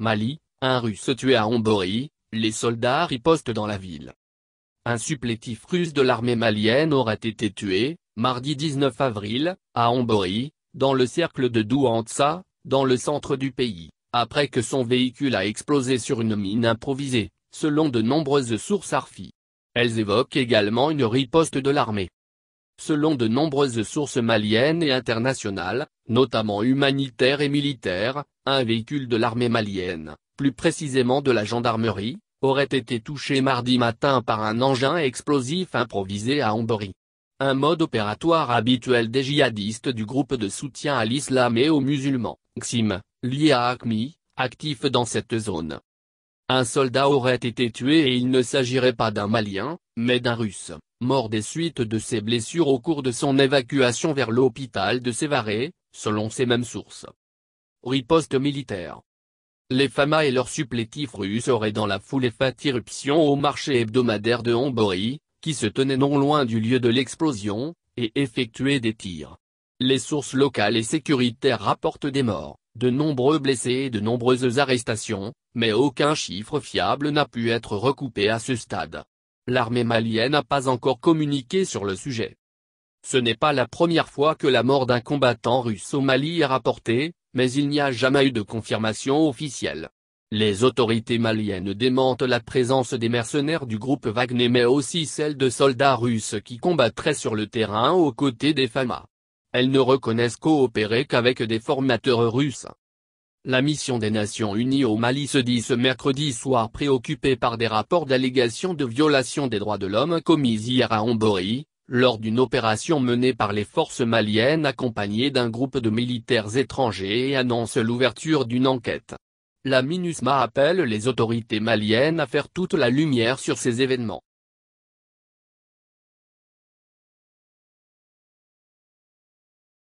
Mali, un russe tué à Ombori, les soldats ripostent dans la ville. Un supplétif russe de l'armée malienne aurait été tué, mardi 19 avril, à Ombori, dans le cercle de Douantsa, dans le centre du pays, après que son véhicule a explosé sur une mine improvisée, selon de nombreuses sources arfi. Elles évoquent également une riposte de l'armée. Selon de nombreuses sources maliennes et internationales, notamment humanitaire et militaire, un véhicule de l'armée malienne, plus précisément de la gendarmerie, aurait été touché mardi matin par un engin explosif improvisé à Ambori. Un mode opératoire habituel des djihadistes du groupe de soutien à l'islam et aux musulmans, XIM, lié à ACMI, actif dans cette zone. Un soldat aurait été tué et il ne s'agirait pas d'un Malien, mais d'un Russe, mort des suites de ses blessures au cours de son évacuation vers l'hôpital de Sévaré, selon ces mêmes sources. Riposte militaire. Les FAMA et leurs supplétifs russes auraient dans la foule fait irruption au marché hebdomadaire de Hombori, qui se tenait non loin du lieu de l'explosion, et effectué des tirs. Les sources locales et sécuritaires rapportent des morts, de nombreux blessés et de nombreuses arrestations, mais aucun chiffre fiable n'a pu être recoupé à ce stade. L'armée malienne n'a pas encore communiqué sur le sujet. Ce n'est pas la première fois que la mort d'un combattant russe au Mali est rapportée, mais il n'y a jamais eu de confirmation officielle. Les autorités maliennes démentent la présence des mercenaires du groupe Wagner mais aussi celle de soldats russes qui combattraient sur le terrain aux côtés des FAMA. Elles ne reconnaissent coopérer qu'avec des formateurs russes. La mission des Nations Unies au Mali se dit ce mercredi soir préoccupée par des rapports d'allégations de violation des droits de l'homme commises hier à Ombori, lors d'une opération menée par les forces maliennes accompagnées d'un groupe de militaires étrangers et annonce l'ouverture d'une enquête. La MINUSMA appelle les autorités maliennes à faire toute la lumière sur ces événements.